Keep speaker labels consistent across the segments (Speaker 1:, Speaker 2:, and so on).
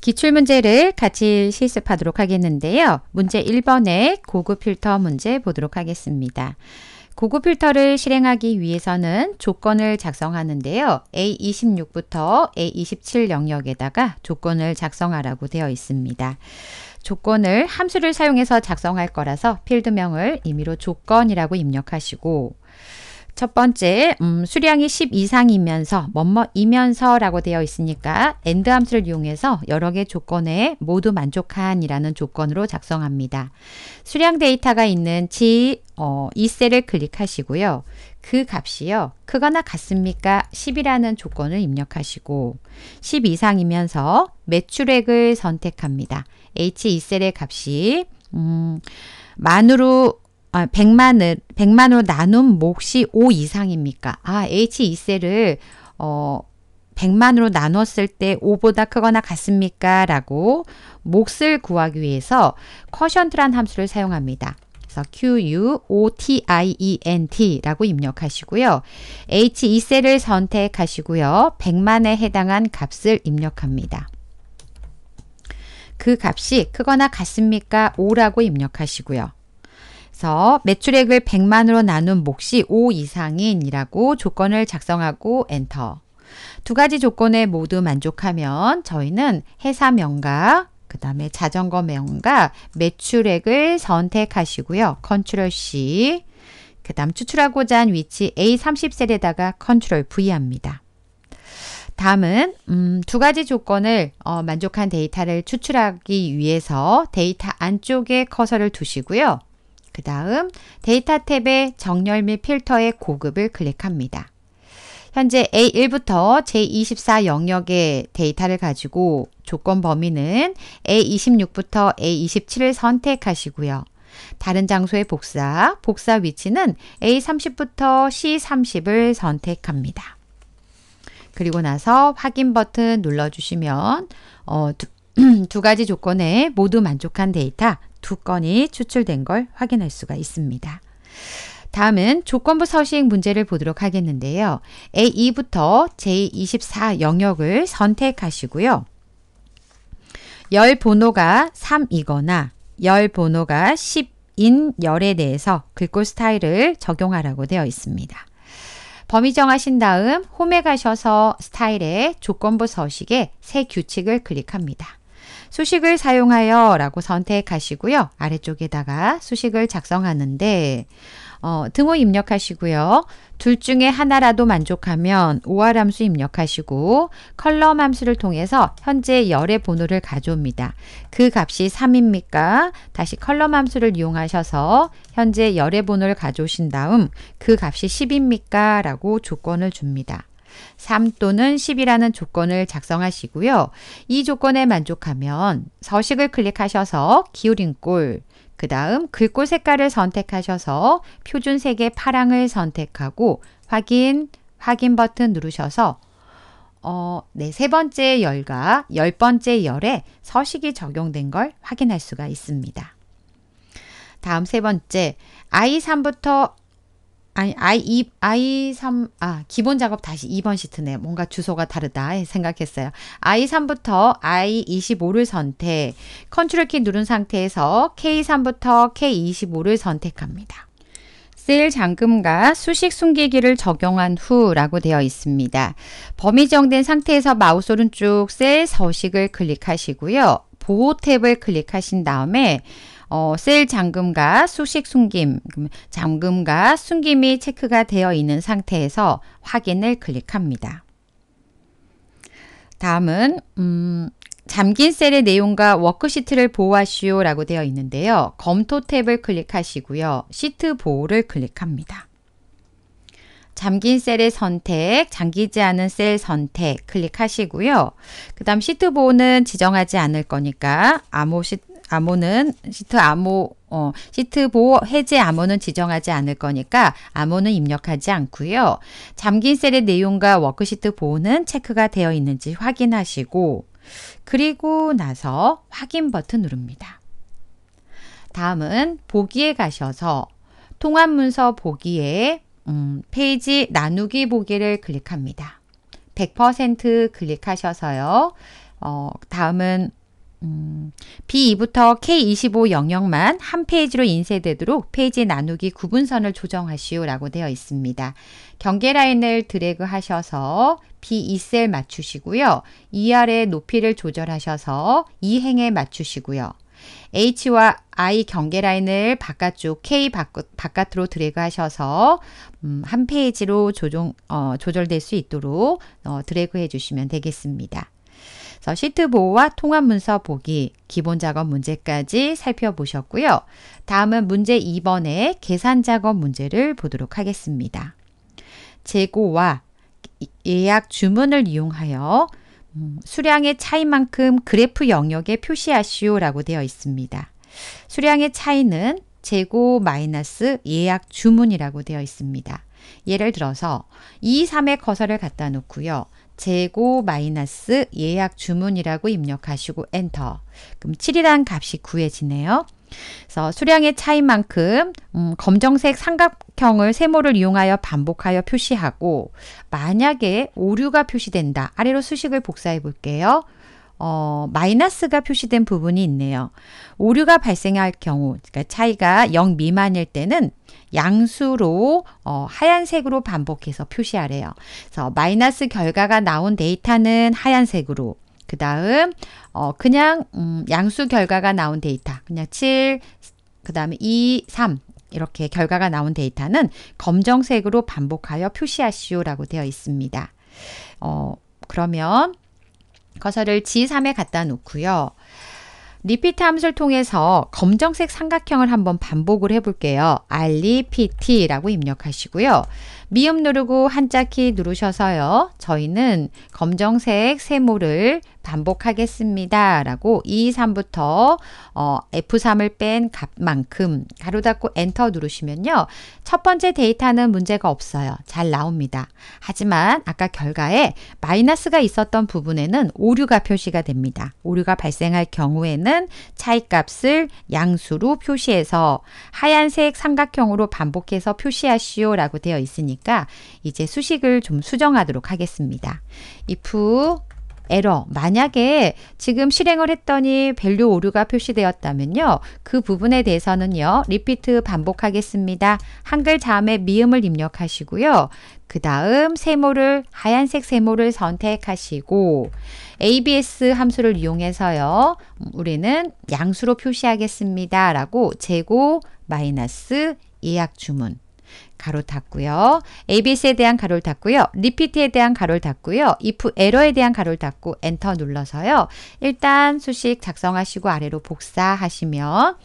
Speaker 1: 기출문제를 같이 실습하도록 하겠는데요. 문제 1번의 고급 필터 문제 보도록 하겠습니다. 고급 필터를 실행하기 위해서는 조건을 작성하는데요. A26부터 A27 영역에다가 조건을 작성하라고 되어 있습니다. 조건을 함수를 사용해서 작성할 거라서 필드명을 임의로 조건이라고 입력하시고 첫 번째, 음, 수량이 10 이상이면서, 뭐뭐이면서라고 되어 있으니까 AND 함수를 이용해서 여러 개 조건에 모두 만족한이라는 조건으로 작성합니다. 수량 데이터가 있는 지, 어, 이 셀을 클릭하시고요. 그 값이요. 크거나 같습니까? 10이라는 조건을 입력하시고 10 이상이면서 매출액을 선택합니다. H2셀의 값이 음, 만으로 아, 100만을 100만으로 나눈 몫이 5 이상입니까? 아, H2세를 어 100만으로 나눴을 때 5보다 크거나 같습니까? 라고 몫을 구하기 위해서 커션트란 함수를 사용합니다. QUOTIENT라고 입력하시고요. H2셀을 선택하시고요. 100만에 해당한 값을 입력합니다. 그 값이 크거나 같습니까? 5라고 입력하시고요. 그래서 매출액을 100만으로 나눈 몫이 5 이상인이라고 조건을 작성하고 엔터. 두 가지 조건에 모두 만족하면 저희는 회사 명가, 그 다음에 자전거 명가, 매출액을 선택하시고요. 컨트롤 C, 그 다음 추출하고자 한 위치 A30셀에다가 컨트롤 V 합니다. 다음은 음, 두 가지 조건을 어, 만족한 데이터를 추출하기 위해서 데이터 안쪽에 커서를 두시고요. 그 다음 데이터 탭의 정렬 및 필터의 고급을 클릭합니다. 현재 A1부터 J24 영역의 데이터를 가지고 조건 범위는 A26부터 A27을 선택하시고요. 다른 장소의 복사, 복사 위치는 A30부터 C30을 선택합니다. 그리고 나서 확인 버튼 눌러주시면 어, 두, 두 가지 조건에 모두 만족한 데이터 두 건이 추출된 걸 확인할 수가 있습니다. 다음은 조건부 서식 문제를 보도록 하겠는데요. A2부터 J24 영역을 선택하시고요. 열 번호가 3이거나 열 번호가 10인 열에 대해서 글꼴 스타일을 적용하라고 되어 있습니다. 범위 정하신 다음 홈에 가셔서 스타일의 조건부 서식의 새 규칙을 클릭합니다. 수식을 사용하여 라고 선택하시고요. 아래쪽에다가 수식을 작성하는데 어, 등호 입력하시고요. 둘 중에 하나라도 만족하면 오알 함수 입력하시고 컬럼 함수를 통해서 현재 열의 번호를 가져옵니다. 그 값이 3입니까? 다시 컬럼 함수를 이용하셔서 현재 열의 번호를 가져오신 다음 그 값이 10입니까? 라고 조건을 줍니다. 3 또는 10이라는 조건을 작성하시고요. 이 조건에 만족하면 서식을 클릭하셔서 기울임 꼴, 그 다음 글꼴 색깔을 선택하셔서 표준색의 파랑을 선택하고 확인, 확인 버튼 누르셔서 어, 네, 세 번째 열과 열 번째 열에 서식이 적용된 걸 확인할 수가 있습니다. 다음 세 번째, I3부터 아니, I, I, I3, 아, 기본 작업 다시 2번 시트네. 뭔가 주소가 다르다 생각했어요. I3부터 I25를 선택. 컨트롤 키 누른 상태에서 K3부터 K25를 선택합니다. 셀잠금과 수식 숨기기를 적용한 후 라고 되어 있습니다. 범위 정된 상태에서 마우스 오른쪽 셀 서식을 클릭하시고요. 보호 탭을 클릭하신 다음에 어, 셀 잠금과 수식 숨김, 음, 잠금과 숨김이 체크가 되어 있는 상태에서 확인을 클릭합니다. 다음은 음, 잠긴 셀의 내용과 워크시트를 보호하시오 라고 되어 있는데요. 검토 탭을 클릭하시고요. 시트 보호를 클릭합니다. 잠긴 셀의 선택, 잠기지 않은 셀 선택 클릭하시고요. 그 다음 시트 보호는 지정하지 않을 거니까 아무 시, 트 암호는 시트 암호 어, 시트 보호 해제 암호는 지정하지 않을 거니까 암호는 입력하지 않고요. 잠긴 셀의 내용과 워크시트 보호는 체크가 되어 있는지 확인하시고 그리고 나서 확인 버튼 누릅니다. 다음은 보기에 가셔서 통합 문서 보기에 음, 페이지 나누기 보기를 클릭합니다. 100% 클릭하셔서요. 어, 다음은 음, B2부터 K25 영역만 한 페이지로 인쇄되도록 페이지 나누기 구분선을 조정하시오라고 되어 있습니다. 경계 라인을 드래그 하셔서 B2셀 맞추시고요. ER의 높이를 조절하셔서 이 e 행에 맞추시고요. H와 I 경계 라인을 바깥쪽 K 바깥, 으로 드래그 하셔서 음, 한 페이지로 조정, 어, 조절될 수 있도록 어, 드래그 해주시면 되겠습니다. 그래서 시트 보호와 통합 문서 보기, 기본 작업 문제까지 살펴보셨고요. 다음은 문제 2번의 계산 작업 문제를 보도록 하겠습니다. 재고와 예약 주문을 이용하여 음, 수량의 차이만큼 그래프 영역에 표시하시오라고 되어 있습니다. 수량의 차이는 재고 마이너스 예약 주문이라고 되어 있습니다. 예를 들어서 2, 3의 커서를 갖다 놓고요. 재고 마이너스 예약 주문이라고 입력하시고 엔터. 그럼 7이란 값이 구해지네요. 그래서 수량의 차이만큼 음, 검정색 삼각형을 세모를 이용하여 반복하여 표시하고 만약에 오류가 표시된다. 아래로 수식을 복사해 볼게요. 어, 마이너스가 표시된 부분이 있네요. 오류가 발생할 경우, 그러니까 차이가 0 미만일 때는 양수로 어, 하얀색으로 반복해서 표시하래요. 그래서 마이너스 결과가 나온 데이터는 하얀색으로, 그 다음 어, 그냥 음, 양수 결과가 나온 데이터, 그냥 7, 그 다음에 2, 3 이렇게 결과가 나온 데이터는 검정색으로 반복하여 표시하시오라고 되어 있습니다. 어, 그러면 커서를 G3에 갖다 놓고요. 리피트 함수를 통해서 검정색 삼각형을 한번 반복을 해볼게요. REPT라고 입력하시고요. 미음 누르고 한자 키 누르셔서요. 저희는 검정색 세모를 반복하겠습니다. 라고 2, 3부터 어, F3을 뺀 값만큼 가로 닫고 엔터 누르시면요. 첫 번째 데이터는 문제가 없어요. 잘 나옵니다. 하지만 아까 결과에 마이너스가 있었던 부분에는 오류가 표시가 됩니다. 오류가 발생할 경우에는 차이값을 양수로 표시해서 하얀색 삼각형으로 반복해서 표시하시오 라고 되어 있으니까 보니까 이제 수식을 좀 수정하도록 하겠습니다. if 에러. 만약에 지금 실행을 했더니 밸류 오류가 표시되었다면요. 그 부분에 대해서는요. 리피트 반복하겠습니다. 한글 자음에 미음을 입력하시고요. 그 다음 세모를 하얀색 세모를 선택하시고 ABS 함수를 이용해서요. 우리는 양수로 표시하겠습니다. 라고 재고 마이너스 예약 주문 가로 닫고요. ABC에 대한 가로를 닫고요. 리피트에 대한 가로를 닫고요. if 에러에 대한 가로를 닫고 엔터 눌러서요. 일단 수식 작성하시고 아래로 복사하시면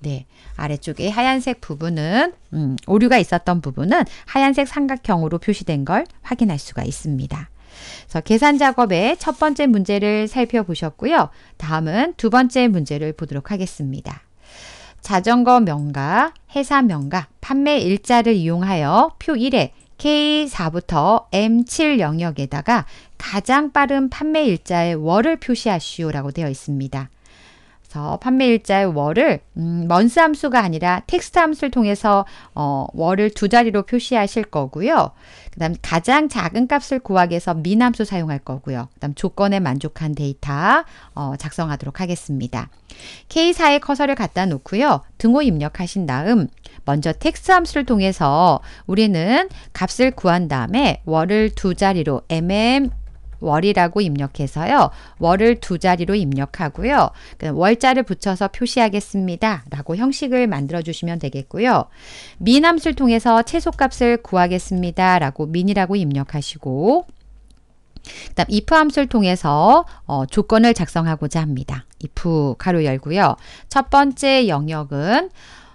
Speaker 1: 네. 아래쪽에 하얀색 부분은 음, 오류가 있었던 부분은 하얀색 삼각형으로 표시된 걸 확인할 수가 있습니다. 그래서 계산 작업의 첫 번째 문제를 살펴보셨고요. 다음은 두 번째 문제를 보도록 하겠습니다. 자전거 명가, 회사 명가, 판매 일자를 이용하여 표 1에 K4부터 M7 영역에다가 가장 빠른 판매 일자의 월을 표시하시오라고 되어 있습니다. 그래서 판매일자의 월을 음, 먼스 함수가 아니라 텍스트 함수를 통해서 어, 월을 두 자리로 표시하실 거고요. 그 다음 가장 작은 값을 구하기 위해서 민 함수 사용할 거고요. 그 다음 조건에 만족한 데이터 어, 작성하도록 하겠습니다. K4에 커서를 갖다 놓고요. 등호 입력하신 다음 먼저 텍스트 함수를 통해서 우리는 값을 구한 다음에 월을 두 자리로 mm 월이라고 입력해서요. 월을 두 자리로 입력하고요. 그 월자를 붙여서 표시하겠습니다. 라고 형식을 만들어 주시면 되겠고요. 미남수를 통해서 최소값을 구하겠습니다. 라고 민이라고 입력하시고 그다음 if 함수를 통해서 어, 조건을 작성하고자 합니다. if 가로 열고요. 첫 번째 영역은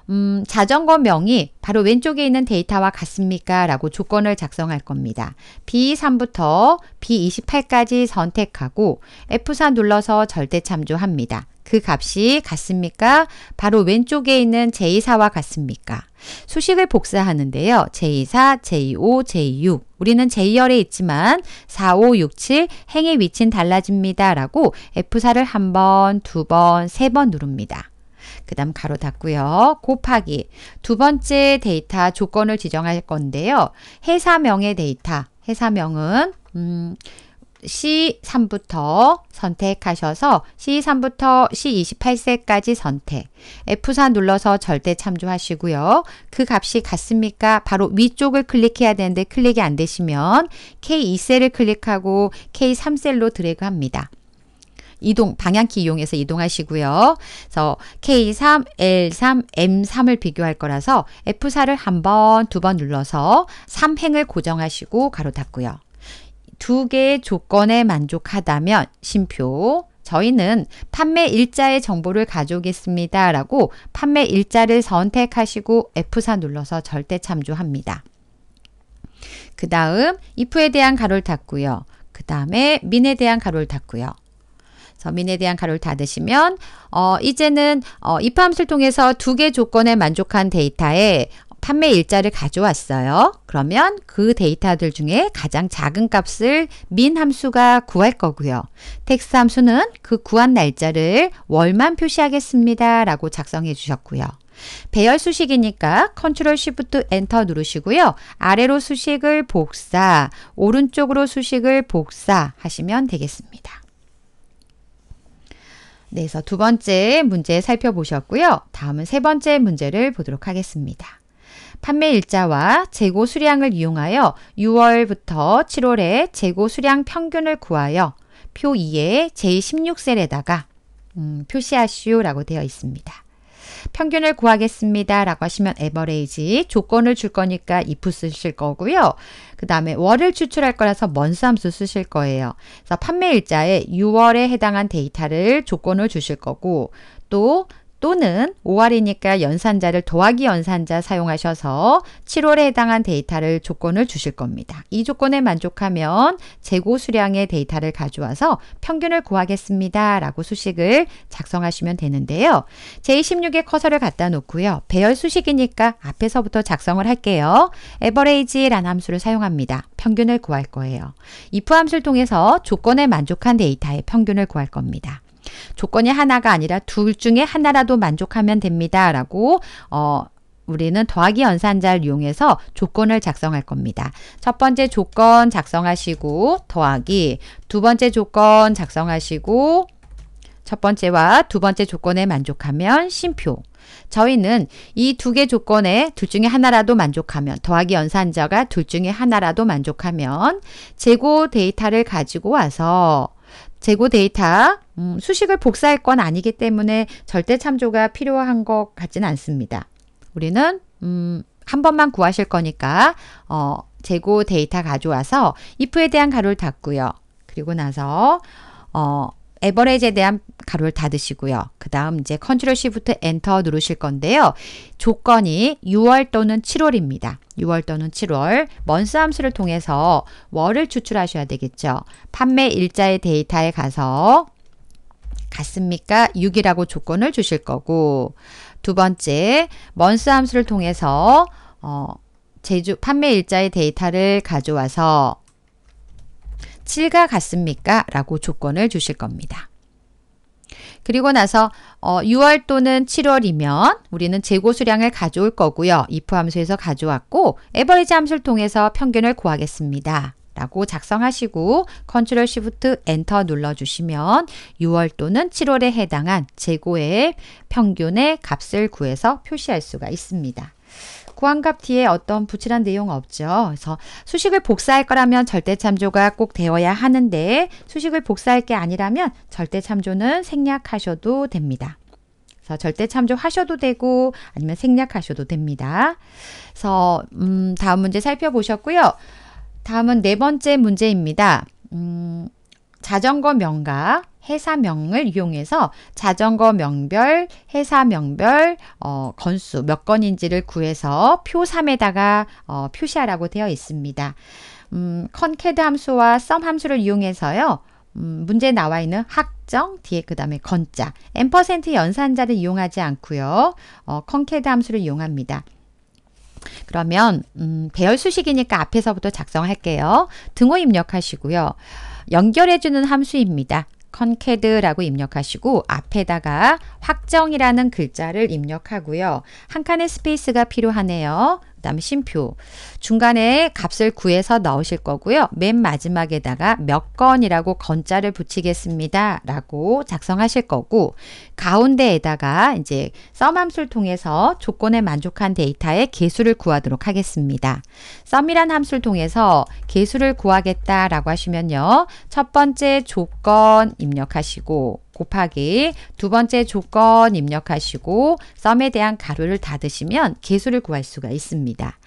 Speaker 1: 음, 자전거 명이 바로 왼쪽에 있는 데이터와 같습니까? 라고 조건을 작성할 겁니다. B3부터 B28까지 선택하고 F4 눌러서 절대 참조합니다. 그 값이 같습니까? 바로 왼쪽에 있는 제2사와 같습니까? 수식을 복사하는데요. 제2사, 제2오, 제2육. 우리는 제2열에 있지만 4, 5, 6, 7 행의 위치는 달라집니다. 라고 F4를 한 번, 두 번, 세 번 누릅니다. 그 다음 가로 닫고요. 곱하기 두 번째 데이터 조건을 지정할 건데요. 회사명의 데이터 회사명은 음, C3부터 선택하셔서 C3부터 C28세까지 선택 F4 눌러서 절대 참조하시고요. 그 값이 같습니까? 바로 위쪽을 클릭해야 되는데 클릭이 안 되시면 K2셀을 클릭하고 K3셀로 드래그합니다. 이동 방향키 이용해서 이동하시고요. 그래서 K3, L3, M3을 비교할 거라서 F4를 한 번, 두 번 눌러서 3행을 고정하시고 가로 닫고요. 두 개의 조건에 만족하다면 심표 저희는 판매 일자의 정보를 가져오겠습니다. 라고 판매 일자를 선택하시고 F4 눌러서 절대 참조합니다. 그 다음 if에 대한 가로를 닫고요. 그 다음에 m i n 에 대한 가로를 닫고요. 서민에 대한 가로를 닫으시면 어, 이제는 어, 입함수를 통해서 두 개 조건에 만족한 데이터에 판매 일자를 가져왔어요. 그러면 그 데이터들 중에 가장 작은 값을 민 함수가 구할 거고요. 텍스 트 함수는 그 구한 날짜를 월만 표시하겠습니다. 라고 작성해 주셨고요. 배열 수식이니까 컨트롤 시프트 엔터 누르시고요. 아래로 수식을 복사, 오른쪽으로 수식을 복사 하시면 되겠습니다. 네, 그래서 두 번째 문제 살펴보셨고요. 다음은 세 번째 문제를 보도록 하겠습니다. 판매 일자와 재고 수량을 이용하여 6월부터 7월에 재고 수량 평균을 구하여 표 2의 제16셀에다가 음, 표시하시오라고 되어 있습니다. 평균을 구하겠습니다. 라고 하시면 에버레이지 조건을 줄 거니까 if 쓰실 거고요. 그 다음에 월을 추출할 거라서 먼수함수 쓰실 거예요. 그래서 판매일자에 6월에 해당한 데이터를 조건을 주실 거고 또 또는 5월이니까 연산자를 더하기 연산자 사용하셔서 7월에 해당한 데이터를 조건을 주실 겁니다. 이 조건에 만족하면 재고 수량의 데이터를 가져와서 평균을 구하겠습니다. 라고 수식을 작성하시면 되는데요. j 1 6에 커서를 갖다 놓고요. 배열 수식이니까 앞에서부터 작성을 할게요. average라는 함수를 사용합니다. 평균을 구할 거예요. if 함수를 통해서 조건에 만족한 데이터의 평균을 구할 겁니다. 조건이 하나가 아니라 둘 중에 하나라도 만족하면 됩니다. 라고 어, 우리는 더하기 연산자를 이용해서 조건을 작성할 겁니다. 첫 번째 조건 작성하시고 더하기, 두 번째 조건 작성하시고 첫 번째와 두 번째 조건에 만족하면 심표. 저희는 이 두 개 조건에 둘 중에 하나라도 만족하면 더하기 연산자가 둘 중에 하나라도 만족하면 재고 데이터를 가지고 와서 재고 데이터 음, 수식을 복사할 건 아니기 때문에 절대 참조가 필요한 것 같진 않습니다. 우리는 음, 한 번만 구하실 거니까 어, 재고 데이터 가져와서 if에 대한 가로를 닫고요. 그리고 나서 어, 에버레이지에 대한 가로를 닫으시고요. 그 다음 이제 컨트롤 시프트 엔터 누르실 건데요. 조건이 6월 또는 7월입니다. 6월 또는 7월 먼스 함수를 통해서 월을 추출하셔야 되겠죠. 판매 일자의 데이터에 가서 같습니까? 6이라고 조건을 주실 거고 두 번째 먼스 함수를 통해서 어, 제주 판매 일자의 데이터를 가져와서 7과 같습니까? 라고 조건을 주실 겁니다. 그리고 나서 6월 어, 또는 7월이면 우리는 재고 수량을 가져올 거고요. if 함수에서 가져왔고 에버리지 함수를 통해서 평균을 구하겠습니다. 라고 작성하시고 컨트롤 시프트 엔터 눌러주시면 6월 또는 7월에 해당한 재고의 평균의 값을 구해서 표시할 수가 있습니다. 구황갑뒤에 어떤 부칠한 내용 없죠. 그래서 수식을 복사할 거라면 절대 참조가 꼭 되어야 하는데 수식을 복사할 게 아니라면 절대 참조는 생략하셔도 됩니다. 그래서 절대 참조하셔도 되고 아니면 생략하셔도 됩니다. 그래서 음, 다음 문제 살펴보셨고요. 다음은 네 번째 문제입니다. 음, 자전거 명가 회사명을 이용해서 자전거 명별, 회사명별 어, 건수 몇 건인지를 구해서 표 3에다가 어, 표시하라고 되어 있습니다. 음, 컨캐드 함수와 썸 함수를 이용해서요. 음, 문제 나와 있는 학정, 뒤에 그 다음에 건자, n% 연산자를 이용하지 않고요. 어, 컨캐드 함수를 이용합니다. 그러면 음, 배열 수식이니까 앞에서부터 작성할게요. 등호 입력하시고요. 연결해주는 함수입니다. c o n c a t 라고 입력하시고 앞에다가 확정이라는 글자를 입력하고요. 한 칸의 스페이스가 필요하네요. 다음에 심표. 중간에 값을 구해서 넣으실 거고요. 맨 마지막에다가 몇 건이라고 건자를 붙이겠습니다. 라고 작성하실 거고 가운데에다가 이제 썸함수를 통해서 조건에 만족한 데이터의 개수를 구하도록 하겠습니다. 썸이란 함수를 통해서 개수를 구하겠다라고 하시면요. 첫 번째 조건 입력하시고 곱하기 두 번째 조건 입력하시고 썸에 대한 가로를 닫으시면 개수를 구할 수가 있습니다.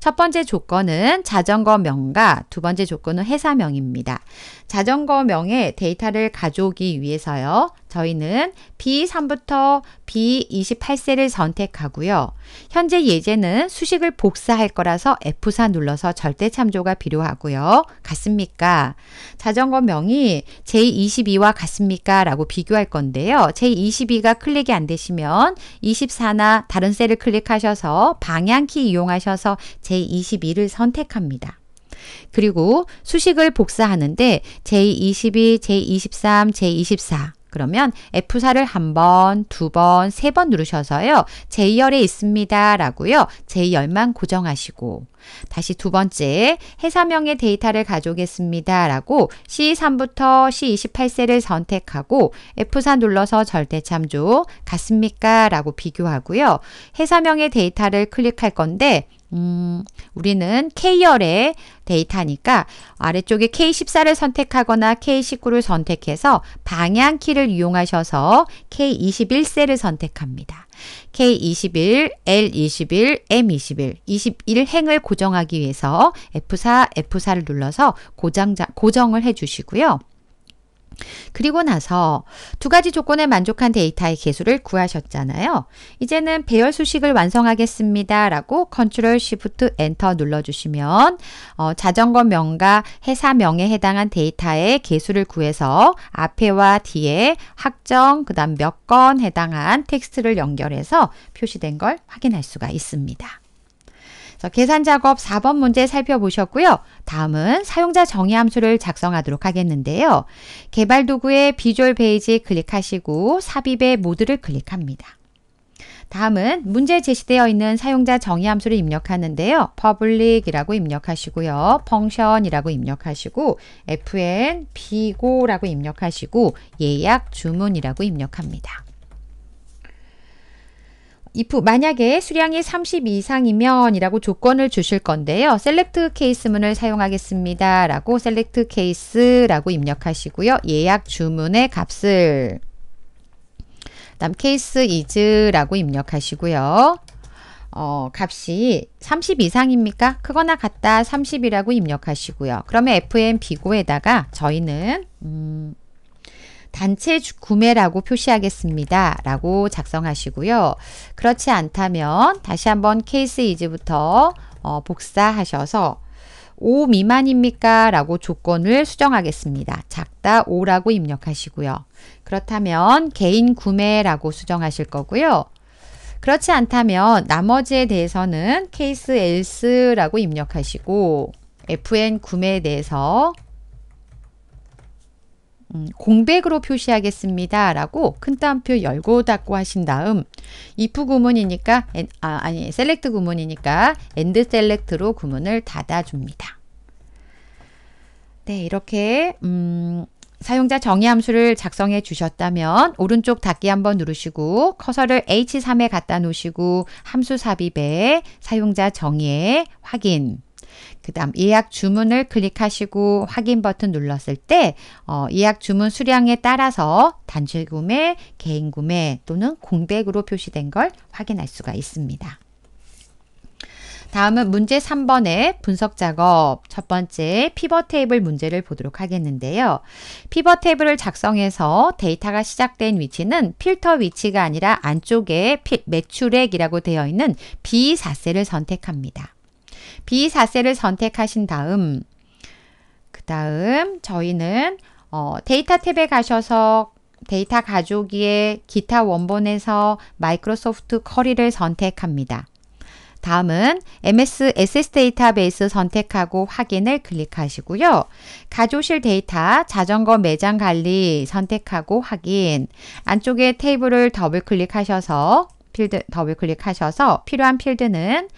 Speaker 1: 첫 번째 조건은 자전거명과 두 번째 조건은 회사명입니다. 자전거명에 데이터를 가져오기 위해서요. 저희는 B3부터 b 2 8세를 선택하고요. 현재 예제는 수식을 복사할 거라서 F4 눌러서 절대 참조가 필요하고요. 같습니까? 자전거명이 J22와 같습니까? 라고 비교할 건데요. J22가 클릭이 안 되시면 24나 다른 셀을 클릭하셔서 방향키 이용하셔서 J22를 선택합니다. 그리고 수식을 복사하는데 J22, J23, J24 그러면 F4를 한 번, 두 번, 세 번 누르셔서요. J열에 있습니다. 라고요. J열만 고정하시고 다시 두 번째, 해사명의 데이터를 가져오겠습니다. 라고 C3부터 C28셀을 선택하고 F4 눌러서 절대참조 같습니까? 라고 비교하고요. 해사명의 데이터를 클릭할 건데 음, 우리는 K열의 데이터니까 아래쪽에 K14를 선택하거나 K19를 선택해서 방향키를 이용하셔서 K21셀을 선택합니다. K21, L21, M21, 21행을 고정하기 위해서 F4, F4를 눌러서 고정, 고정을 해주시고요. 그리고 나서 두 가지 조건에 만족한 데이터의 개수를 구하셨잖아요. 이제는 배열 수식을 완성하겠습니다. 라고 컨트롤 시프트 엔터 눌러주시면 어, 자전거 명과 회사 명에 해당한 데이터의 개수를 구해서 앞에와 뒤에 학정, 그 다음 몇 건 해당한 텍스트를 연결해서 표시된 걸 확인할 수가 있습니다. 그래서 계산 작업 4번 문제 살펴보셨고요. 다음은 사용자 정의 함수를 작성하도록 하겠는데요. 개발 도구의 비주얼 페이지 클릭하시고 삽입의 모드를 클릭합니다. 다음은 문제 제시되어 있는 사용자 정의 함수를 입력하는데요. public이라고 입력하시고요. function이라고 입력하시고 fn, 비고라고 입력하시고 예약 주문이라고 입력합니다. if 만약에 수량이 30 이상이면 이라고 조건을 주실 건데요. 셀렉트 케이스문을 사용하겠습니다. 라고 셀렉트 케이스라고 입력하시고요. 예약 주문의 값을 다음 케이스 이즈라고 입력하시고요. 어, 값이 30 이상입니까? 크거나 같다 30이라고 입력하시고요. 그러면 fm 비고에다가 저희는 음, 단체 구매라고 표시하겠습니다. 라고 작성하시고요. 그렇지 않다면 다시 한번 케이스 이즈부터 어, 복사하셔서 5 미만입니까? 라고 조건을 수정하겠습니다. 작다 5라고 입력하시고요. 그렇다면 개인 구매라고 수정하실 거고요. 그렇지 않다면 나머지에 대해서는 케이스 else라고 입력하시고 FN 구매에 대해서 음, 공백으로 표시하겠습니다. 라고 큰따옴표 열고 닫고 하신 다음 if 구문이니까 엔, 아, 아니 select 구문이니까 end select로 구문을 닫아줍니다. 네 이렇게 음, 사용자 정의 함수를 작성해 주셨다면 오른쪽 닫기 한번 누르시고 커서를 H3에 갖다 놓으시고 함수 삽입에 사용자 정의에 확인 그 다음 예약 주문을 클릭하시고 확인 버튼 눌렀을 때 어, 예약 주문 수량에 따라서 단체 구매, 개인 구매 또는 공백으로 표시된 걸 확인할 수가 있습니다. 다음은 문제 3번의 분석 작업 첫 번째 피벗 테이블 문제를 보도록 하겠는데요. 피벗 테이블을 작성해서 데이터가 시작된 위치는 필터 위치가 아니라 안쪽에 매출액이라고 되어 있는 비사세를 선택합니다. b 4세를 선택하신 다음 그 다음 저희는 어, 데이터 탭에 가셔서 데이터 가져오기에 기타 원본에서 마이크로소프트 커리를 선택합니다. 다음은 MS SS 데이터베이스 선택하고 확인을 클릭하시고요. 가져오실 데이터 자전거 매장 관리 선택하고 확인 안쪽에 테이블을 더블 클릭하셔서 필드 더블 클릭하셔서 필요한 필드는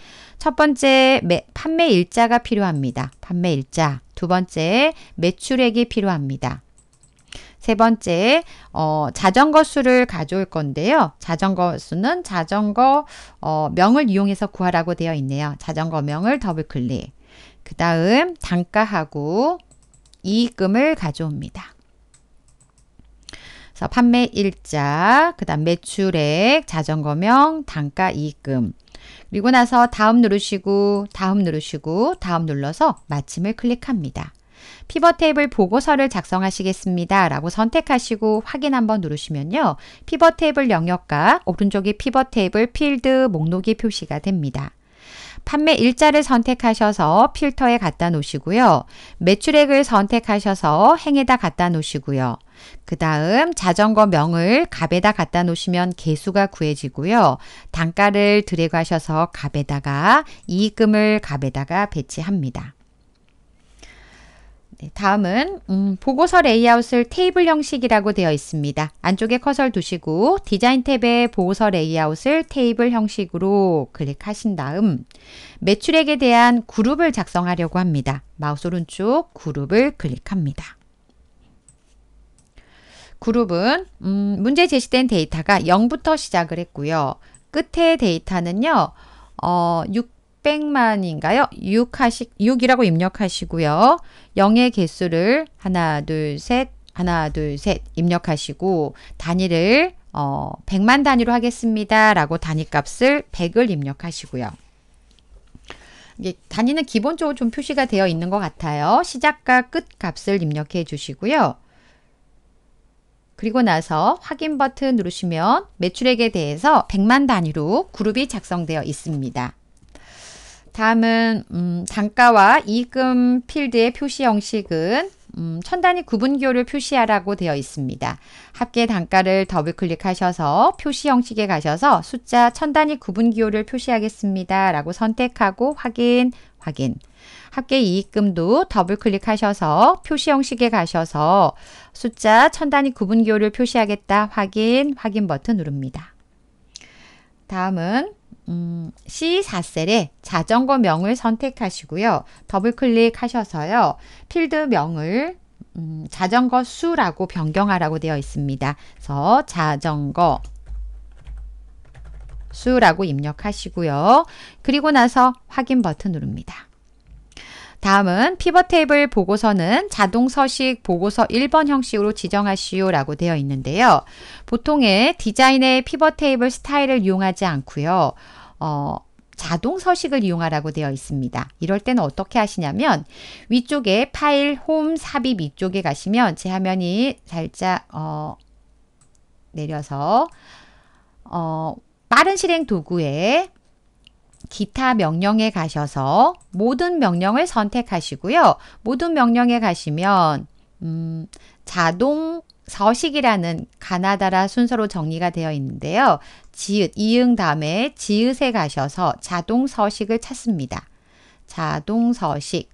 Speaker 1: 첫 번째, 매, 판매 일자가 필요합니다. 판매 일자. 두 번째, 매출액이 필요합니다. 세 번째, 어, 자전거 수를 가져올 건데요. 자전거 수는 자전거 어, 명을 이용해서 구하라고 되어 있네요. 자전거 명을 더블 클릭. 그 다음 단가하고 이익금을 가져옵니다. 그래서 판매 일자, 그 다음 매출액, 자전거명, 단가 이익금. 그리고 나서 다음 누르시고 다음 누르시고 다음 눌러서 마침을 클릭합니다. 피벗 테이블 보고서를 작성하시겠습니다. 라고 선택하시고 확인 한번 누르시면요. 피벗 테이블 영역과 오른쪽에 피벗 테이블 필드 목록이 표시가 됩니다. 판매 일자를 선택하셔서 필터에 갖다 놓으시고요. 매출액을 선택하셔서 행에다 갖다 놓으시고요. 그 다음 자전거 명을 갑에다 갖다 놓으시면 개수가 구해지고요. 단가를 들여가셔서 갑에다가 이익금을 갑에다가 배치합니다. 네, 다음은 음, 보고서 레이아웃을 테이블 형식이라고 되어 있습니다. 안쪽에 커서를 두시고 디자인 탭에 보고서 레이아웃을 테이블 형식으로 클릭하신 다음 매출액에 대한 그룹을 작성하려고 합니다. 마우스 오른쪽 그룹을 클릭합니다. 그룹은 음, 문제 제시된 데이터가 0부터 시작을 했고요. 끝에 데이터는요. 어, 600만인가요? 6 하시, 6이라고 입력하시고요. 0의 개수를 하나, 둘, 셋, 하나, 둘, 셋 입력하시고 단위를 어, 100만 단위로 하겠습니다. 라고 단위값을 100을 입력하시고요. 이게 단위는 기본적으로 좀 표시가 되어 있는 것 같아요. 시작과 끝 값을 입력해 주시고요. 그리고 나서 확인 버튼 누르시면 매출액에 대해서 100만 단위로 그룹이 작성되어 있습니다. 다음은 음, 단가와 이익금 필드의 표시 형식은 음, 천 단위 구분기를 표시하라고 되어 있습니다. 합계 단가를 더블 클릭하셔서 표시 형식에 가셔서 숫자 천 단위 구분기를 표시하겠습니다. 라고 선택하고 확인, 확인. 합계 이익금도 더블 클릭하셔서 표시 형식에 가셔서 숫자 천 단위 구분기호를 표시하겠다 확인 확인 버튼 누릅니다. 다음은 음, C4셀에 자전거 명을 선택하시고요. 더블 클릭하셔서요. 필드 명을 음, 자전거 수라고 변경하라고 되어 있습니다. 그래서 자전거 수라고 입력하시고요. 그리고 나서 확인 버튼 누릅니다. 다음은 피벗 테이블 보고서는 자동 서식 보고서 1번 형식으로 지정하시오 라고 되어 있는데요. 보통의 디자인의 피벗 테이블 스타일을 이용하지 않고요. 어, 자동 서식을 이용하라고 되어 있습니다. 이럴 때는 어떻게 하시냐면 위쪽에 파일, 홈, 삽입 위쪽에 가시면 제 화면이 살짝 어, 내려서 어, 빠른 실행 도구에 기타 명령에 가셔서 모든 명령을 선택하시고요. 모든 명령에 가시면 음, 자동 서식이라는 가나다라 순서로 정리가 되어 있는데요. 지읒, 이응 다음에 지읒에 가셔서 자동 서식을 찾습니다. 자동 서식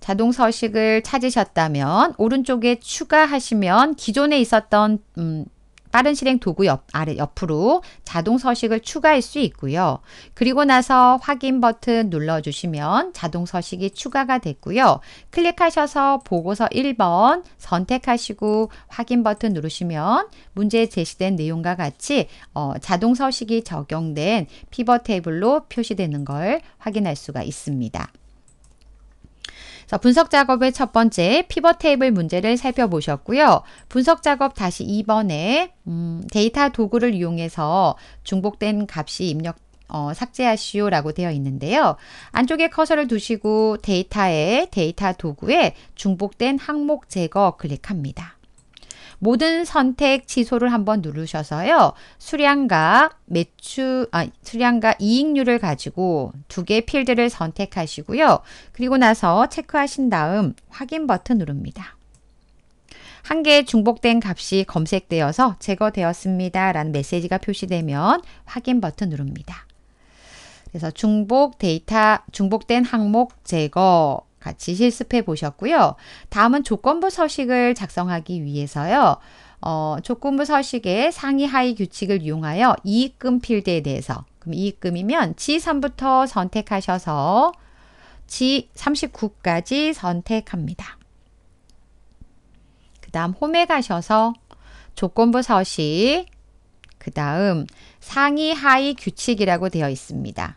Speaker 1: 자동 서식을 찾으셨다면 오른쪽에 추가하시면 기존에 있었던 음, 빠른 실행 도구 옆 아래 옆으로 자동 서식을 추가할 수 있고요. 그리고 나서 확인 버튼 눌러 주시면 자동 서식이 추가가 됐고요. 클릭하셔서 보고서 1번 선택하시고 확인 버튼 누르시면 문제에 제시된 내용과 같이 어, 자동 서식이 적용된 피벗 테이블로 표시되는 걸 확인할 수가 있습니다. 자, 분석 작업의 첫 번째 피벗 테이블 문제를 살펴보셨고요. 분석 작업 다시 2번에 음, 데이터 도구를 이용해서 중복된 값이 입력 어, 삭제하시오 라고 되어 있는데요. 안쪽에 커서를 두시고 데이터에 데이터 도구에 중복된 항목 제거 클릭합니다. 모든 선택 취소를 한번 누르셔서요. 수량과 매출, 아, 수량과 이익률을 가지고 두 개 필드를 선택하시고요. 그리고 나서 체크하신 다음 확인 버튼 누릅니다. 한 개의 중복된 값이 검색되어서 제거되었습니다. 라는 메시지가 표시되면 확인 버튼 누릅니다. 그래서 중복 데이터, 중복된 항목 제거 같이 실습해 보셨고요. 다음은 조건부 서식을 작성하기 위해서요. 어, 조건부 서식의 상위 하위 규칙을 이용하여 이익금 필드에 대해서 그럼 이익금이면 G3부터 선택하셔서 G39까지 선택합니다. 그 다음 홈에 가셔서 조건부 서식 그 다음 상위 하위 규칙이라고 되어 있습니다.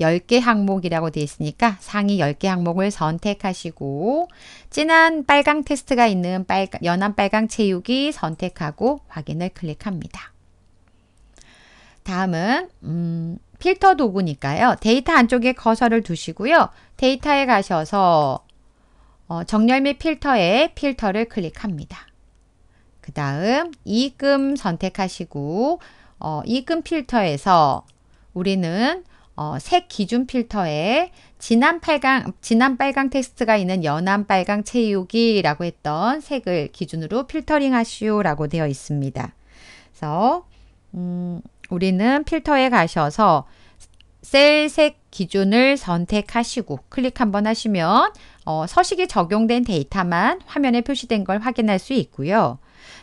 Speaker 1: 10개 항목이라고 되어 있으니까 상위 10개 항목을 선택하시고 진한 빨강 테스트가 있는 빨강, 연한 빨강 채우기 선택하고 확인을 클릭합니다. 다음은 음, 필터 도구니까요. 데이터 안쪽에 커서를 두시고요. 데이터에 가셔서 어, 정렬 및 필터에 필터를 클릭합니다. 그 다음 이금 선택하시고 어, 이금 필터에서 우리는 어, 색 기준 필터에 진한 빨강, 진한 빨강 텍스트가 있는 연한 빨강 채우기라고 했던 색을 기준으로 필터링 하시오라고 되어 있습니다. 그래서 음, 우리는 필터에 가셔서 셀 색 기준을 선택하시고 클릭 한번 하시면 어, 서식이 적용된 데이터만 화면에 표시된 걸 확인할 수 있고요.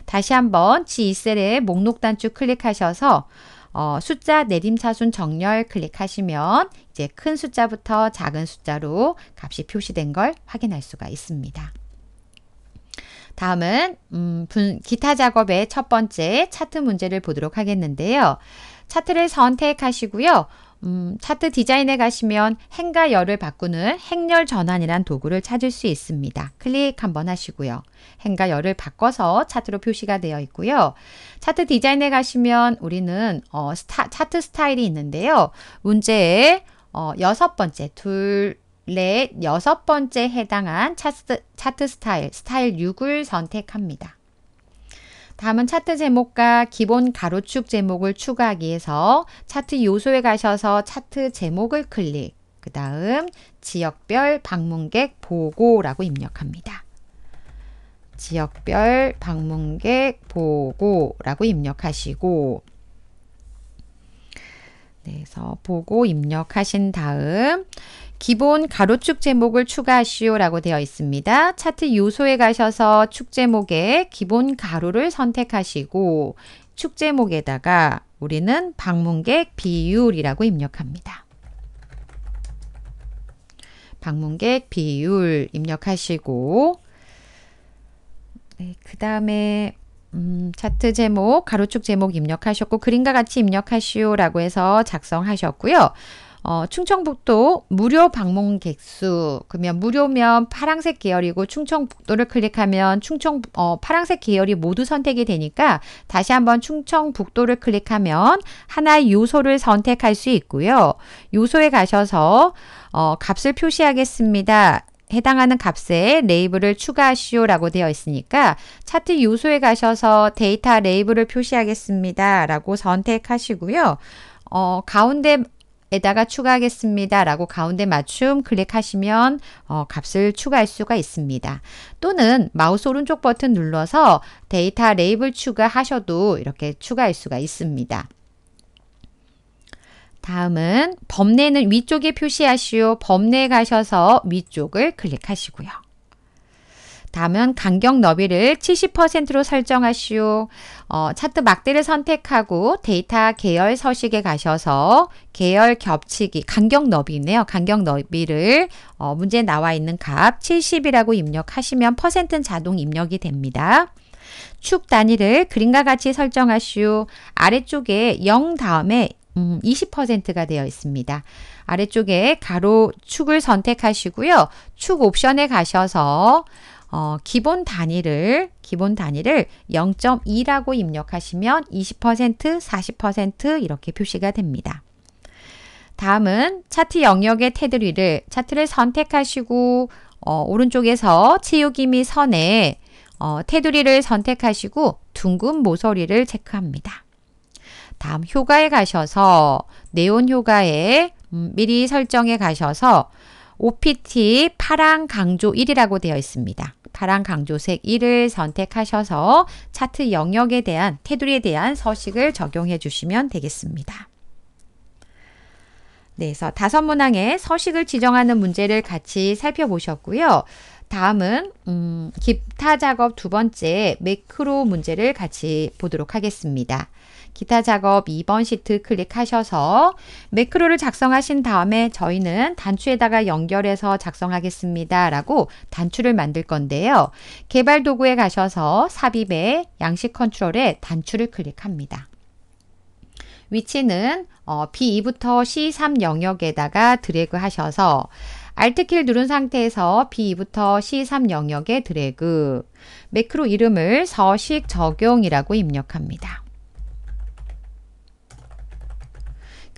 Speaker 1: 다시 한번 G2셀의 목록 단축 클릭하셔서 어, 숫자 내림차순 정렬 클릭하시면 이제 큰 숫자부터 작은 숫자로 값이 표시된 걸 확인할 수가 있습니다. 다음은 음, 분, 기타 작업의 첫 번째 차트 문제를 보도록 하겠는데요. 차트를 선택하시고요. 음, 차트 디자인에 가시면 행과 열을 바꾸는 행렬 전환이란 도구를 찾을 수 있습니다. 클릭 한번 하시고요. 행과 열을 바꿔서 차트로 표시가 되어 있고요. 차트 디자인에 가시면 우리는 어, 스타, 차트 스타일이 있는데요. 문제의 어, 여섯 번째, 둘, 넷, 여섯 번째 해당한 차트, 차트 스타일, 스타일 6을 선택합니다. 다음은 차트 제목과 기본 가로축 제목을 추가하기 위해서 차트 요소에 가셔서 차트 제목을 클릭, 그 다음 지역별 방문객 보고라고 입력합니다. 지역별 방문객 보고라고 입력하시고 네, 그래서 보고 입력하신 다음 기본 가로축 제목을 추가하시오라고 되어 있습니다. 차트 요소에 가셔서 축 제목에 기본 가로를 선택하시고 축 제목에다가 우리는 방문객 비율이라고 입력합니다. 방문객 비율 입력하시고 네, 그 다음에 음, 차트 제목, 가로축 제목 입력하셨고 그림과 같이 입력하시오라고 해서 작성하셨고요. 어, 충청북도 무료 방문 객수 그러면 무료면 파랑색 계열이고 충청북도를 클릭하면 충청 어, 파랑색 계열이 모두 선택이 되니까 다시 한번 충청북도를 클릭하면 하나의 요소를 선택할 수 있고요. 요소에 가셔서 어, 값을 표시하겠습니다. 해당하는 값에 레이블을 추가하시오라고 되어 있으니까 차트 요소에 가셔서 데이터 레이블을 표시하겠습니다. 라고 선택하시고요. 어, 가운데 에다가 추가하겠습니다. 라고 가운데 맞춤 클릭하시면 어, 값을 추가할 수가 있습니다. 또는 마우스 오른쪽 버튼 눌러서 데이터 레이블 추가하셔도 이렇게 추가할 수가 있습니다. 다음은 범례는 위쪽에 표시하시오. 범례 가셔서 위쪽을 클릭하시고요. 다음은 간격 너비를 70%로 설정하시오. 어, 차트 막대를 선택하고 데이터 계열 서식에 가셔서 계열 겹치기, 간격 너비네요. 간격 너비를 어, 문제에 나와 있는 값 70이라고 입력하시면 퍼센트는 자동 입력이 됩니다. 축 단위를 그림과 같이 설정하시오. 아래쪽에 0 다음에 20%가 음, 되어 있습니다. 아래쪽에 가로 축을 선택하시고요. 축 옵션에 가셔서 어, 기본 단위를 기본 단위를 0.2라고 입력하시면 20%, 40% 이렇게 표시가 됩니다. 다음은 차트 영역의 테두리를 차트를 선택하시고 어, 오른쪽에서 치유기미 선에 어, 테두리를 선택하시고 둥근 모서리를 체크합니다. 다음 효과에 가셔서 네온 효과에 음, 미리 설정에 가셔서 OPT 파랑 강조 1이라고 되어 있습니다. 파란 강조색 1을 선택하셔서 차트 영역에 대한 테두리에 대한 서식을 적용해 주시면 되겠습니다. 네, 서 다섯 문항의 서식을 지정하는 문제를 같이 살펴보셨고요. 다음은 음, 기타 작업 두 번째 매크로 문제를 같이 보도록 하겠습니다. 기타 작업 2번 시트 클릭하셔서 매크로를 작성하신 다음에 저희는 단추에다가 연결해서 작성하겠습니다. 라고 단추를 만들 건데요. 개발 도구에 가셔서 삽입에 양식 컨트롤에 단추를 클릭합니다. 위치는 어, B2부터 C3 영역에다가 드래그 하셔서 Alt키를 누른 상태에서 B2부터 C3 영역에 드래그, 매크로 이름을 서식 적용이라고 입력합니다.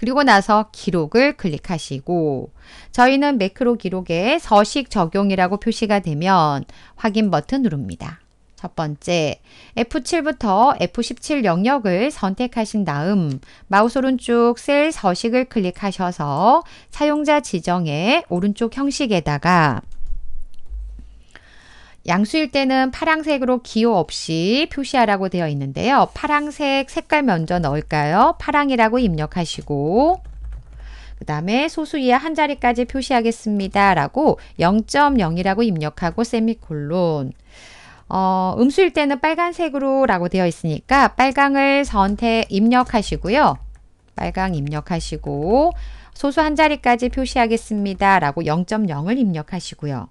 Speaker 1: 그리고 나서 기록을 클릭하시고 저희는 매크로 기록에 서식 적용이라고 표시가 되면 확인 버튼 누릅니다. 첫 번째, F7부터 F17 영역을 선택하신 다음 마우스 오른쪽 셀 서식을 클릭하셔서 사용자 지정의 오른쪽 형식에다가 양수일 때는 파랑색으로 기호 없이 표시하라고 되어 있는데요. 파랑색 색깔 먼저 넣을까요? 파랑이라고 입력하시고 그 다음에 소수 이하 한 자리까지 표시하겠습니다. 라고 0.0이라고 입력하고 세미콜론 어, 음수일 때는 빨간색으로 라고 되어 있으니까 빨강을 선택 입력하시고요. 빨강 입력하시고 소수 한 자리까지 표시하겠습니다. 라고 0.0을 입력하시고요.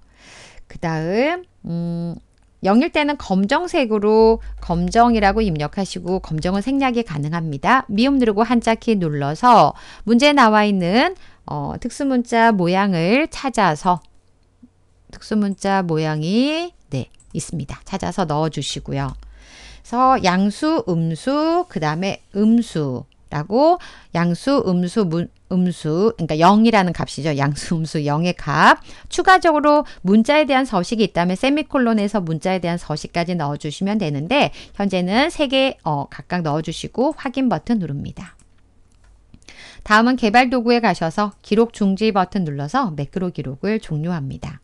Speaker 1: 그 다음 음, 영일 때는 검정색으로 검정이라고 입력하시고 검정은 생략이 가능합니다. 미음 누르고 한자키 눌러서 문제에 나와 있는 어, 특수문자 모양을 찾아서 특수문자 모양이 네 있습니다. 찾아서 넣어주시고요. 그래서 양수, 음수, 그 다음에 음수라고 양수, 음수, 문, 음수, 그러니까 0이라는 값이죠. 양수 음수 0의 값. 추가적으로 문자에 대한 서식이 있다면 세미콜론에서 문자에 대한 서식까지 넣어주시면 되는데 현재는 3개 어, 각각 넣어주시고 확인 버튼 누릅니다. 다음은 개발 도구에 가셔서 기록 중지 버튼 눌러서 매크로 기록을 종료합니다.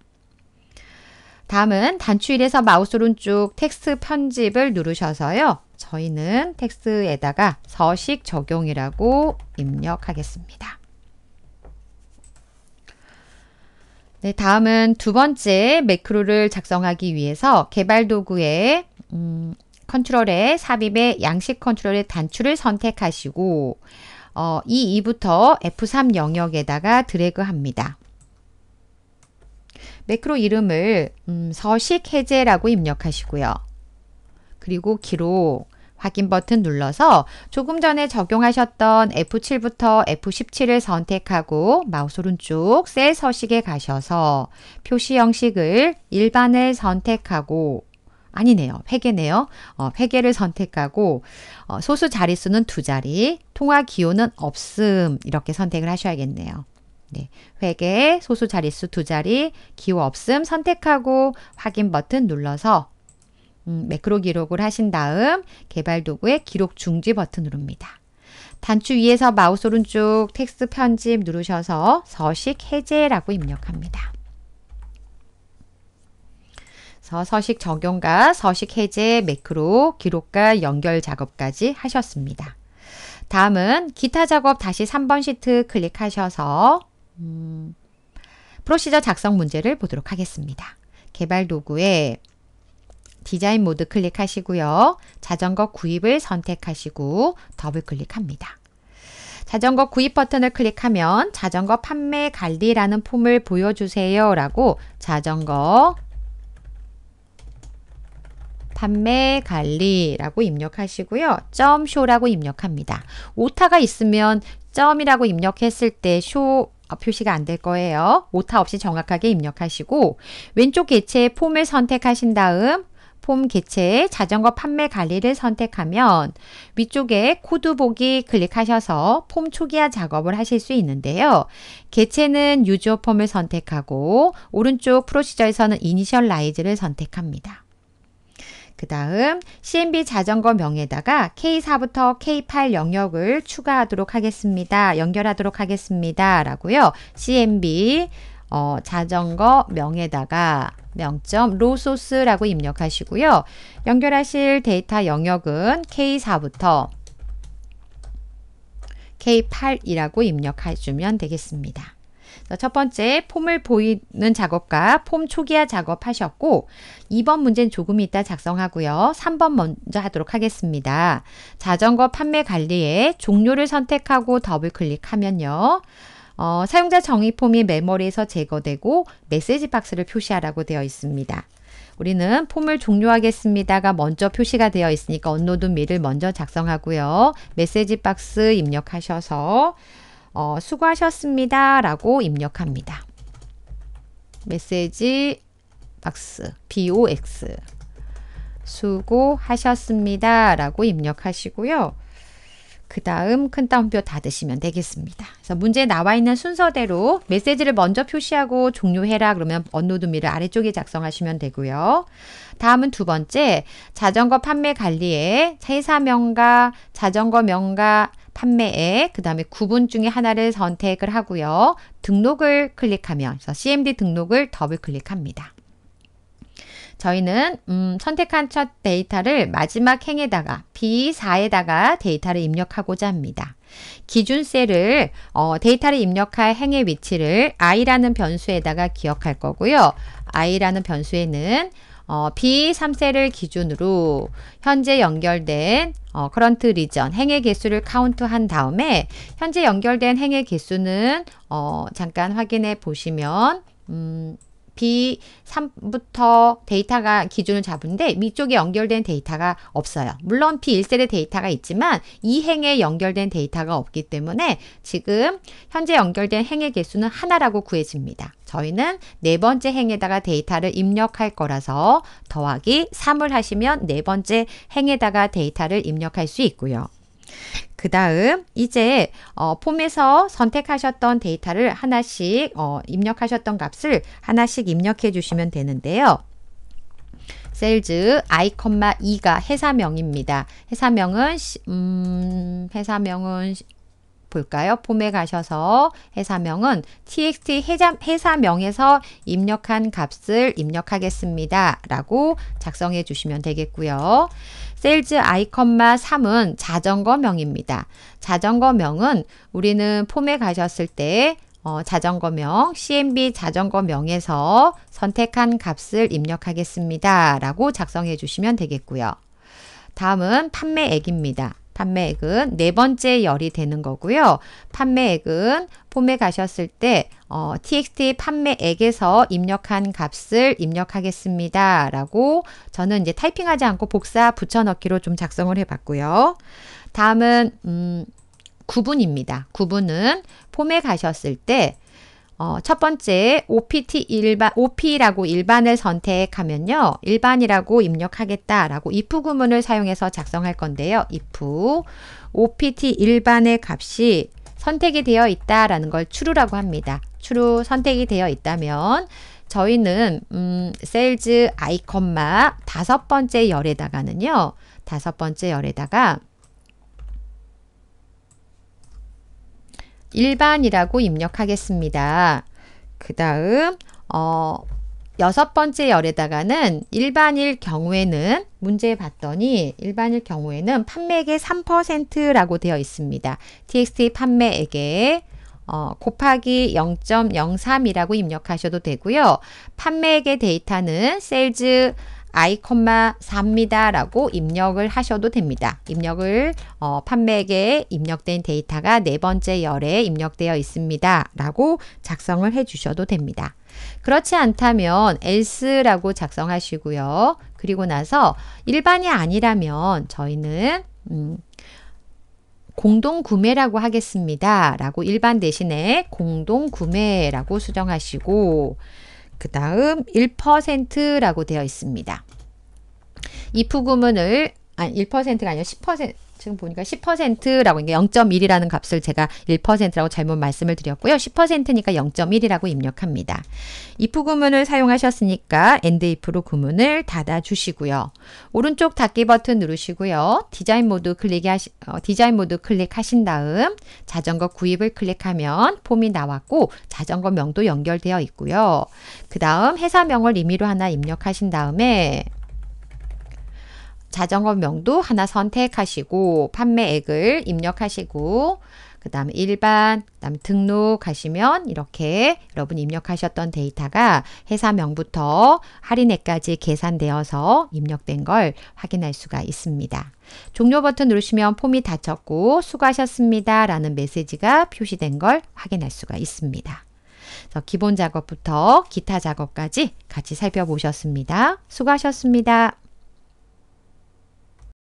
Speaker 1: 다음은 단추 일에서 마우스 오른쪽 텍스트 편집을 누르셔서요. 저희는 텍스에다가 서식 적용이라고 입력하겠습니다. 네, 다음은 두 번째 매크로를 작성하기 위해서 개발 도구의 음, 컨트롤의 삽입의 양식 컨트롤의 단추를 선택하시고 어, 이 2부터 F3 영역에다가 드래그합니다. 매크로 이름을 음, 서식 해제라고 입력하시고요. 그리고 기록, 확인 버튼 눌러서 조금 전에 적용하셨던 F7부터 F17을 선택하고 마우스 오른쪽 셀 서식에 가셔서 표시 형식을 일반을 선택하고 아니네요. 회계네요. 어, 회계를 선택하고 어, 소수 자릿수는 두 자리, 통화 기호는 없음 이렇게 선택을 하셔야겠네요. 네, 회계, 소수 자릿수 두 자리, 기호 없음 선택하고 확인 버튼 눌러서 음, 매크로 기록을 하신 다음 개발 도구의 기록 중지 버튼 누릅니다. 단추 위에서 마우스 오른쪽 텍스트 편집 누르셔서 서식 해제라고 입력합니다. 서식 적용과 서식 해제, 매크로, 기록과 연결 작업까지 하셨습니다. 다음은 기타 작업 다시 3번 시트 클릭하셔서 음, 프로시저 작성 문제를 보도록 하겠습니다. 개발 도구에 디자인 모드 클릭하시고요. 자전거 구입을 선택하시고 더블 클릭합니다. 자전거 구입 버튼을 클릭하면 자전거 판매 관리라는 폼을 보여주세요 라고 자전거 판매 관리라고 입력하시고요. 점쇼라고 입력합니다. 오타가 있으면 점이라고 입력했을 때쇼 어, 표시가 안 될 거예요. 오타 없이 정확하게 입력하시고 왼쪽 개체 폼을 선택하신 다음 폼 개체의 자전거 판매 관리를 선택하면 위쪽에 코드 보기 클릭하셔서 폼 초기화 작업을 하실 수 있는데요. 개체는 유저 폼을 선택하고 오른쪽 프로시저에서는 이니셜라이즈를 선택합니다. 그 다음 c n b 자전거 명에다가 K4부터 K8 영역을 추가하도록 하겠습니다. 연결하도록 하겠습니다. 라고요. c n b 어, 자전거 명에다가 명점 로소스라고 입력하시고요. 연결하실 데이터 영역은 K4부터 K8이라고 입력해주면 되겠습니다. 첫 번째 폼을 보이는 작업과 폼 초기화 작업 하셨고 2번 문제는 조금 이따 작성하고요. 3번 먼저 하도록 하겠습니다. 자전거 판매 관리에 종료를 선택하고 더블 클릭하면요. 어, 사용자 정의 폼이 메모리에서 제거되고 메시지 박스를 표시하라고 되어 있습니다. 우리는 폼을 종료하겠습니다가 먼저 표시가 되어 있으니까 언노드 미를 먼저 작성하고요. 메시지 박스 입력하셔서 어, 수고하셨습니다 라고 입력합니다. 메시지 박스 box 수고하셨습니다 라고 입력하시고요. 그 다음 큰 따옴표 닫으시면 되겠습니다. 그래서 문제에 나와 있는 순서대로 메시지를 먼저 표시하고 종료해라 그러면 언노드미를 아래쪽에 작성하시면 되고요. 다음은 두 번째, 자전거 판매 관리에 회사명과 자전거 명과 판매에 그 다음에 구분 중에 하나를 선택을 하고요. 등록을 클릭하면 CMD 등록을 더블 클릭합니다. 저희는 음, 선택한 첫 데이터를 마지막 행에다가 B4에다가 데이터를 입력하고자 합니다. 기준 셀을 어, 데이터를 입력할 행의 위치를 i라는 변수에다가 기억할 거고요. i라는 변수에는 어, B3셀을 기준으로 현재 연결된 어, current region 행의 개수를 카운트한 다음에 현재 연결된 행의 개수는 어, 잠깐 확인해 보시면 음, B3부터 데이터가 기준을 잡은데 위쪽에 연결된 데이터가 없어요. 물론 b 1세대 데이터가 있지만 이 행에 연결된 데이터가 없기 때문에 지금 현재 연결된 행의 개수는 하나라고 구해집니다. 저희는 네 번째 행에다가 데이터를 입력할 거라서 더하기 3을 하시면 네 번째 행에다가 데이터를 입력할 수 있고요. 그 다음 이제 어, 폼에서 선택하셨던 데이터를 하나씩 어, 입력하셨던 값을 하나씩 입력해 주시면 되는데요. 셀즈 i, 2가 회사명입니다. 회사명은 음, 회사명은 볼까요? 폼에 가셔서 회사명은 txt 회사, 명에서 입력한 값을 입력하겠습니다. 라고 작성해 주시면 되겠고요. 세일즈 아이컨마 3은 자전거명입니다. 자전거명은 우리는 폼에 가셨을 때 어, 자전거명, CMB 자전거명에서 선택한 값을 입력하겠습니다. 라고 작성해 주시면 되겠고요. 다음은 판매액입니다. 판매액은 네 번째 열이 되는 거고요. 판매액은 폼에 가셨을 때 어, txt 판매액에서 입력한 값을 입력하겠습니다. 라고 저는 이제 타이핑하지 않고 복사 붙여넣기로 좀 작성을 해봤고요. 다음은 음, 구분입니다. 구분은 폼에 가셨을 때 어, 첫 번째 OPT 일반 OP라고 일반을 선택하면요. 일반이라고 입력하겠다라고 if 구문을 사용해서 작성할 건데요. if OPT 일반의 값이 선택이 되어 있다라는 걸 true라고 합니다. true 선택이 되어 있다면 저희는 음, sales 아이콘마 다섯 번째 열에다가는요. 다섯 번째 열에다가 일반이라고 입력하겠습니다. 그 다음 어, 여섯 번째 열에다가는 일반일 경우에는 문제 봤더니 일반일 경우에는 판매액의 3%라고 되어 있습니다. txt 판매액의 어, 곱하기 0.03이라고 입력하셔도 되고요. 판매액의 데이터는 셀즈 i, 3입니다. 라고 입력을 하셔도 됩니다. 입력을 어, 판매액에 입력된 데이터가 네 번째 열에 입력되어 있습니다. 라고 작성을 해 주셔도 됩니다. 그렇지 않다면 else라고 작성하시고요. 그리고 나서 일반이 아니라면 저희는 음, 공동 구매라고 하겠습니다. 라고 일반 대신에 공동 구매라고 수정하시고 그 다음 1%라고 되어 있습니다. 이프 구문을 아니 1%가 아니라 지금 보니까 10%라고 이게 0.1이라는 값을 제가 1%라고 잘못 말씀을 드렸고요. 10%니까 0.1이라고 입력합니다. if 구문을 사용하셨으니까 and if로 구문을 닫아 주시고요. 오른쪽 닫기 버튼 누르시고요. 디자인 모드 클릭 하시, 어, 디자인 모드 클릭하신 다음 자전거 구입을 클릭하면 폼이 나왔고 자전거 명도 연결되어 있고요. 그 다음 회사명을 임의로 하나 입력하신 다음에 자전거 명도 하나 선택하시고 판매액을 입력하시고 그 다음 일반, 그 다음 등록하시면 이렇게 여러분 입력하셨던 데이터가 회사명부터 할인액까지 계산되어서 입력된 걸 확인할 수가 있습니다. 종료 버튼 누르시면 폼이 닫혔고 수고하셨습니다 라는 메시지가 표시된 걸 확인할 수가 있습니다. 그래서 기본 작업부터 기타 작업까지 같이 살펴보셨습니다. 수고하셨습니다.